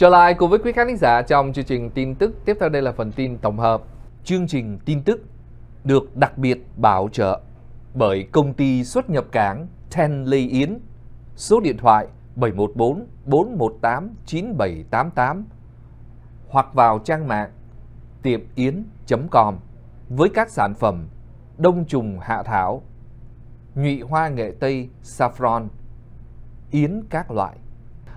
Trở lại cùng với quý khán giả trong chương trình tin tức, tiếp theo đây là phần tin tổng hợp. Chương trình tin tức được đặc biệt bảo trợ bởi công ty xuất nhập cảng Ten Lê Yến, số điện thoại 714 418 9788 hoặc vào trang mạng tiệm yến.com với các sản phẩm đông trùng hạ thảo, nhụy hoa nghệ tây saffron, yến các loại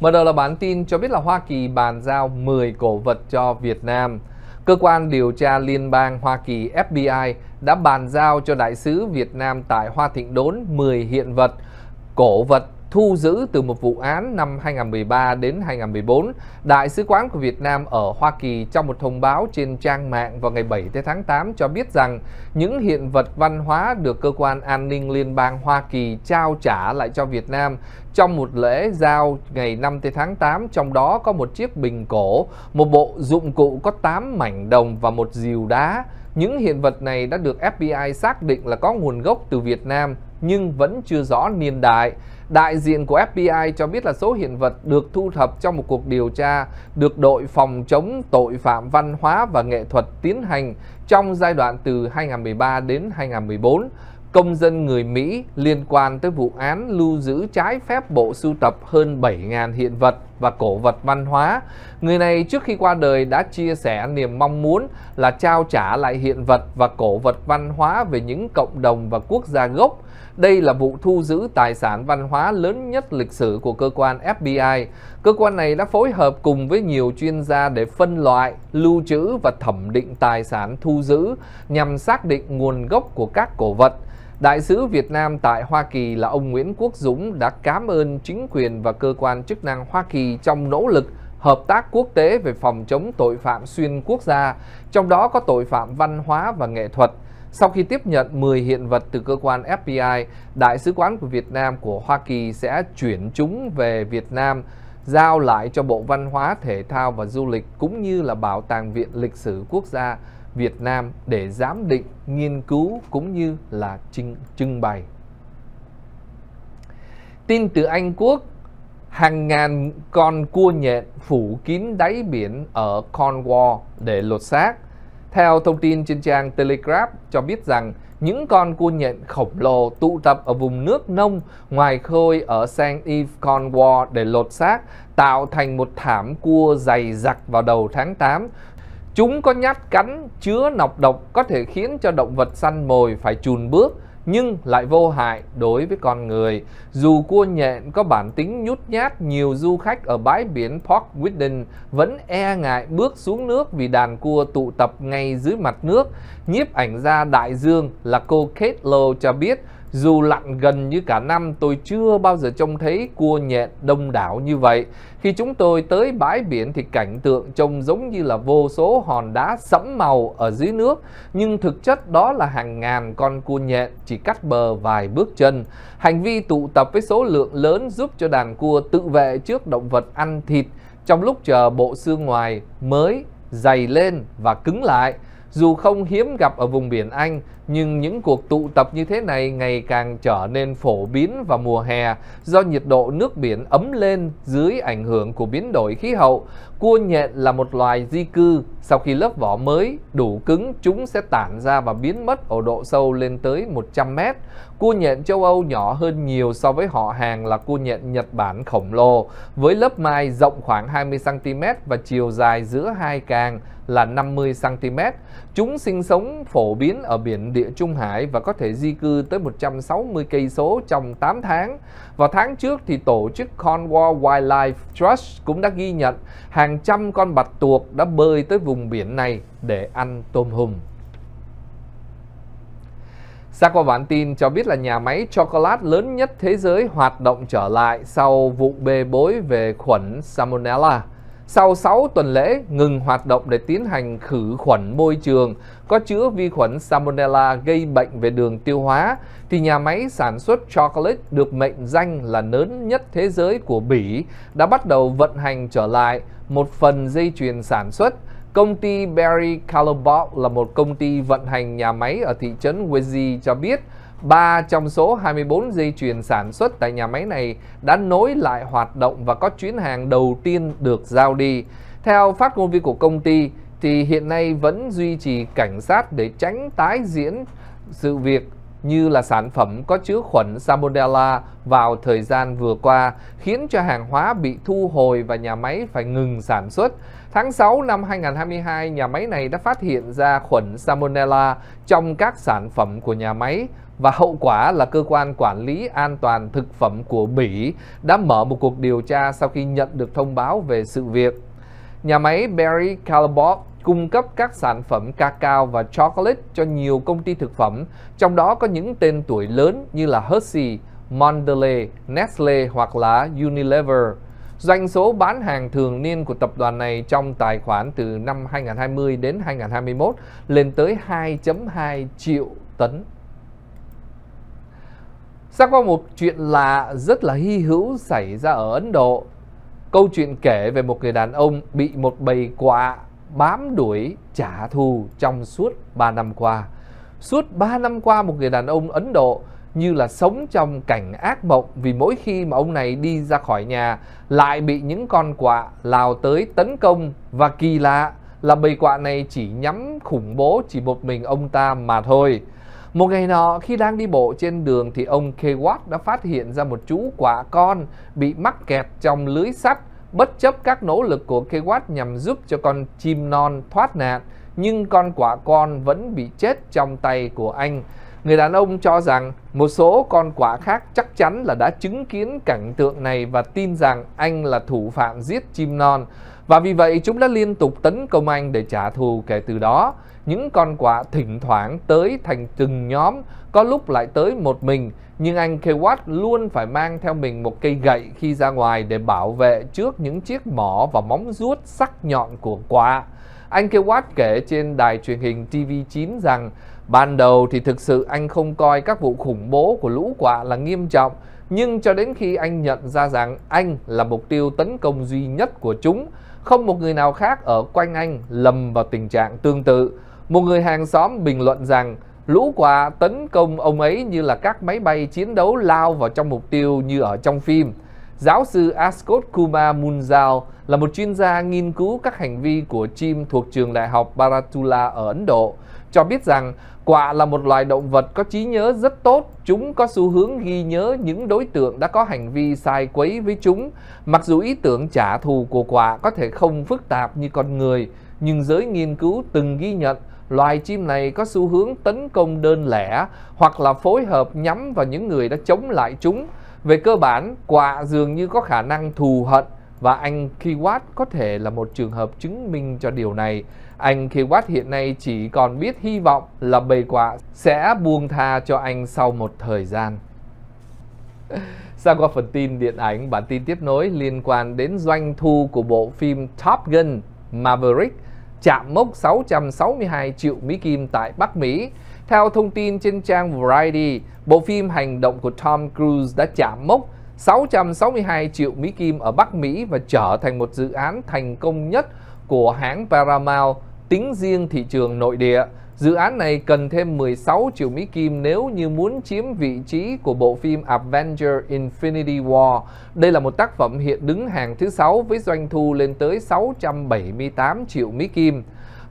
mở đầu là bản tin cho biết là Hoa Kỳ bàn giao 10 cổ vật cho Việt Nam. Cơ quan điều tra liên bang Hoa Kỳ FBI đã bàn giao cho đại sứ Việt Nam tại Hoa Thịnh Đốn 10 hiện vật, cổ vật thu giữ từ một vụ án năm 2013 đến 2014, Đại sứ quán của Việt Nam ở Hoa Kỳ trong một thông báo trên trang mạng vào ngày 7 tháng 8 cho biết rằng những hiện vật văn hóa được cơ quan an ninh liên bang Hoa Kỳ trao trả lại cho Việt Nam trong một lễ giao ngày 5 tháng 8, trong đó có một chiếc bình cổ, một bộ dụng cụ có 8 mảnh đồng và một diều đá. Những hiện vật này đã được FBI xác định là có nguồn gốc từ Việt Nam nhưng vẫn chưa rõ niên đại. Đại diện của FBI cho biết là số hiện vật được thu thập trong một cuộc điều tra được đội phòng chống tội phạm văn hóa và nghệ thuật tiến hành trong giai đoạn từ 2013 đến 2014 công dân người Mỹ liên quan tới vụ án lưu giữ trái phép bộ sưu tập hơn 7.000 hiện vật và cổ vật văn hóa. Người này trước khi qua đời đã chia sẻ niềm mong muốn là trao trả lại hiện vật và cổ vật văn hóa về những cộng đồng và quốc gia gốc. Đây là vụ thu giữ tài sản văn hóa lớn nhất lịch sử của cơ quan FBI. Cơ quan này đã phối hợp cùng với nhiều chuyên gia để phân loại, lưu trữ và thẩm định tài sản thu giữ nhằm xác định nguồn gốc của các cổ vật. Đại sứ Việt Nam tại Hoa Kỳ là ông Nguyễn Quốc Dũng đã cảm ơn chính quyền và cơ quan chức năng Hoa Kỳ trong nỗ lực hợp tác quốc tế về phòng chống tội phạm xuyên quốc gia, trong đó có tội phạm văn hóa và nghệ thuật. Sau khi tiếp nhận 10 hiện vật từ cơ quan FBI, Đại sứ quán của Việt Nam của Hoa Kỳ sẽ chuyển chúng về Việt Nam, giao lại cho Bộ Văn hóa, Thể thao và Du lịch cũng như là Bảo tàng Viện Lịch sử Quốc gia Việt Nam để giám định, nghiên cứu cũng như là trưng, trưng bày. Tin từ Anh Quốc, hàng ngàn con cua nhện phủ kín đáy biển ở Cornwall để lột xác. Theo thông tin trên trang Telegraph cho biết rằng những con cua nhện khổng lồ tụ tập ở vùng nước nông ngoài khơi ở St. Eve Cornwall để lột xác, tạo thành một thảm cua dày dặc vào đầu tháng 8, Chúng có nhát cắn chứa nọc độc có thể khiến cho động vật săn mồi phải chùn bước nhưng lại vô hại đối với con người. Dù cua nhện có bản tính nhút nhát, nhiều du khách ở bãi biển Port Whitney vẫn e ngại bước xuống nước vì đàn cua tụ tập ngay dưới mặt nước. Nhiếp ảnh gia đại dương là cô Kate Lowe cho biết dù lặn gần như cả năm, tôi chưa bao giờ trông thấy cua nhện đông đảo như vậy. Khi chúng tôi tới bãi biển thì cảnh tượng trông giống như là vô số hòn đá sẫm màu ở dưới nước, nhưng thực chất đó là hàng ngàn con cua nhện chỉ cắt bờ vài bước chân. Hành vi tụ tập với số lượng lớn giúp cho đàn cua tự vệ trước động vật ăn thịt trong lúc chờ bộ xương ngoài mới dày lên và cứng lại. Dù không hiếm gặp ở vùng biển Anh, nhưng những cuộc tụ tập như thế này ngày càng trở nên phổ biến vào mùa hè do nhiệt độ nước biển ấm lên dưới ảnh hưởng của biến đổi khí hậu. Cua nhện là một loài di cư, sau khi lớp vỏ mới đủ cứng chúng sẽ tản ra và biến mất ở độ sâu lên tới 100 mét. Cua nhện châu Âu nhỏ hơn nhiều so với họ hàng là cua nhện Nhật Bản khổng lồ, với lớp mai rộng khoảng 20cm và chiều dài giữa hai càng là 50cm. Chúng sinh sống phổ biến ở biển địa Trung Hải và có thể di cư tới 160 cây số trong 8 tháng. Vào tháng trước thì tổ chức Cornwall Wildlife Trust cũng đã ghi nhận hàng trăm con bạch tuộc đã bơi tới vùng biển này để ăn tôm hùm. Sa qua bản tin cho biết là nhà máy chocolate lớn nhất thế giới hoạt động trở lại sau vụ bê bối về khuẩn Salmonella. Sau 6 tuần lễ ngừng hoạt động để tiến hành khử khuẩn môi trường có chứa vi khuẩn Salmonella gây bệnh về đường tiêu hóa thì nhà máy sản xuất chocolate được mệnh danh là lớn nhất thế giới của Bỉ đã bắt đầu vận hành trở lại một phần dây chuyền sản xuất. Công ty Barry Callebaut là một công ty vận hành nhà máy ở thị trấn Weezy cho biết 3 trong số 24 dây chuyền sản xuất tại nhà máy này đã nối lại hoạt động và có chuyến hàng đầu tiên được giao đi. Theo phát ngôn viên của công ty thì hiện nay vẫn duy trì cảnh sát để tránh tái diễn sự việc như là sản phẩm có chứa khuẩn Salmonella vào thời gian vừa qua, khiến cho hàng hóa bị thu hồi và nhà máy phải ngừng sản xuất. Tháng 6 năm 2022, nhà máy này đã phát hiện ra khuẩn Salmonella trong các sản phẩm của nhà máy và hậu quả là cơ quan quản lý an toàn thực phẩm của Bỉ đã mở một cuộc điều tra sau khi nhận được thông báo về sự việc. Nhà máy Barry Calabot cung cấp các sản phẩm cacao và chocolate cho nhiều công ty thực phẩm, trong đó có những tên tuổi lớn như là Hershey, Mondelez, Nestle hoặc là Unilever. Doanh số bán hàng thường niên của tập đoàn này trong tài khoản từ năm 2020 đến 2021 lên tới 2.2 triệu tấn. Sang qua một chuyện lạ rất là hy hữu xảy ra ở Ấn Độ. Câu chuyện kể về một người đàn ông bị một bầy quạ bám đuổi trả thù trong suốt 3 năm qua. Suốt 3 năm qua một người đàn ông Ấn Độ như là sống trong cảnh ác mộng vì mỗi khi mà ông này đi ra khỏi nhà lại bị những con quạ lao tới tấn công và kỳ lạ là bầy quạ này chỉ nhắm khủng bố chỉ một mình ông ta mà thôi. Một ngày nọ khi đang đi bộ trên đường thì ông Kewat đã phát hiện ra một chú quạ con bị mắc kẹt trong lưới sắt bất chấp các nỗ lực của Kewat nhằm giúp cho con chim non thoát nạn, nhưng con quả con vẫn bị chết trong tay của anh. Người đàn ông cho rằng một số con quả khác chắc chắn là đã chứng kiến cảnh tượng này và tin rằng anh là thủ phạm giết chim non. Và vì vậy chúng đã liên tục tấn công anh để trả thù kể từ đó. Những con quả thỉnh thoảng tới thành từng nhóm có lúc lại tới một mình, nhưng anh Kewat luôn phải mang theo mình một cây gậy khi ra ngoài để bảo vệ trước những chiếc mỏ và móng ruốt sắc nhọn của quạ. Anh Kewat kể trên đài truyền hình TV9 rằng ban đầu thì thực sự anh không coi các vụ khủng bố của lũ quạ là nghiêm trọng, nhưng cho đến khi anh nhận ra rằng anh là mục tiêu tấn công duy nhất của chúng, không một người nào khác ở quanh anh lầm vào tình trạng tương tự. Một người hàng xóm bình luận rằng Lũ quạ tấn công ông ấy như là các máy bay chiến đấu lao vào trong mục tiêu như ở trong phim. Giáo sư Ascot Kuma Munzal là một chuyên gia nghiên cứu các hành vi của chim thuộc trường đại học Baratula ở Ấn Độ, cho biết rằng quạ là một loài động vật có trí nhớ rất tốt. Chúng có xu hướng ghi nhớ những đối tượng đã có hành vi sai quấy với chúng. Mặc dù ý tưởng trả thù của quạ có thể không phức tạp như con người, nhưng giới nghiên cứu từng ghi nhận loài chim này có xu hướng tấn công đơn lẻ hoặc là phối hợp nhắm vào những người đã chống lại chúng. Về cơ bản, quạ dường như có khả năng thù hận và anh Kiwatt có thể là một trường hợp chứng minh cho điều này. Anh Kiwatt hiện nay chỉ còn biết hy vọng là bầy quạ sẽ buông tha cho anh sau một thời gian. Sang qua phần tin điện ảnh, bản tin tiếp nối liên quan đến doanh thu của bộ phim Top Gun Maverick – chạm mốc 662 triệu Mỹ Kim tại Bắc Mỹ. Theo thông tin trên trang Variety, bộ phim Hành động của Tom Cruise đã chạm mốc 662 triệu Mỹ Kim ở Bắc Mỹ và trở thành một dự án thành công nhất của hãng Paramount tính riêng thị trường nội địa. Dự án này cần thêm 16 triệu Mỹ Kim nếu như muốn chiếm vị trí của bộ phim Avenger Infinity War. Đây là một tác phẩm hiện đứng hàng thứ 6 với doanh thu lên tới 678 triệu Mỹ Kim.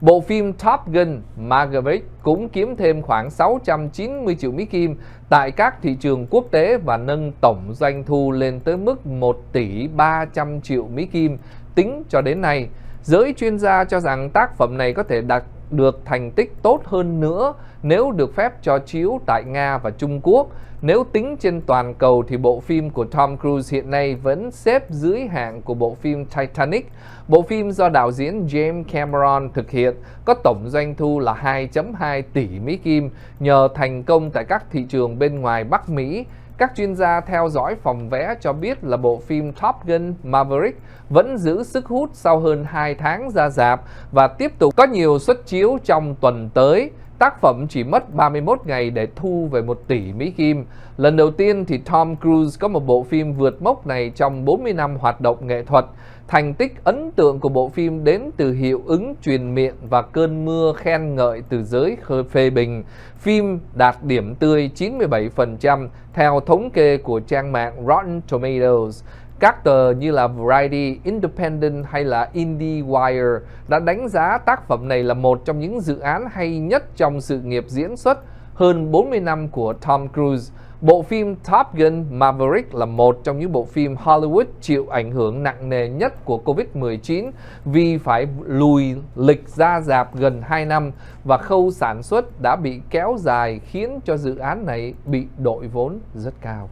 Bộ phim Top Gun Maverick cũng kiếm thêm khoảng 690 triệu Mỹ Kim tại các thị trường quốc tế và nâng tổng doanh thu lên tới mức 1 tỷ 300 triệu Mỹ Kim tính cho đến nay. Giới chuyên gia cho rằng tác phẩm này có thể đạt được thành tích tốt hơn nữa nếu được phép cho chiếu tại Nga và Trung Quốc. Nếu tính trên toàn cầu thì bộ phim của Tom Cruise hiện nay vẫn xếp dưới hạng của bộ phim Titanic. Bộ phim do đạo diễn James Cameron thực hiện có tổng doanh thu là 2.2 tỷ Mỹ Kim nhờ thành công tại các thị trường bên ngoài Bắc Mỹ các chuyên gia theo dõi phòng vé cho biết là bộ phim Top Gun Maverick vẫn giữ sức hút sau hơn 2 tháng ra rạp và tiếp tục có nhiều xuất chiếu trong tuần tới. Tác phẩm chỉ mất 31 ngày để thu về 1 tỷ Mỹ Kim. Lần đầu tiên thì Tom Cruise có một bộ phim vượt mốc này trong 40 năm hoạt động nghệ thuật. Thành tích ấn tượng của bộ phim đến từ hiệu ứng truyền miệng và cơn mưa khen ngợi từ giới phê bình. Phim đạt điểm tươi 97% theo thống kê của trang mạng Rotten Tomatoes. Các tờ như là Variety, Independent hay là Indie Wire đã đánh giá tác phẩm này là một trong những dự án hay nhất trong sự nghiệp diễn xuất hơn 40 năm của Tom Cruise. Bộ phim Top Gun Maverick là một trong những bộ phim Hollywood chịu ảnh hưởng nặng nề nhất của Covid-19 vì phải lùi lịch ra dạp gần 2 năm và khâu sản xuất đã bị kéo dài khiến cho dự án này bị đội vốn rất cao.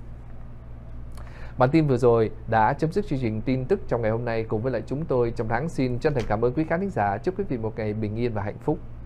Bản tin vừa rồi đã chấm dứt chương trình tin tức trong ngày hôm nay cùng với lại chúng tôi trong tháng xin chân thành cảm ơn quý khán thính giả. Chúc quý vị một ngày bình yên và hạnh phúc.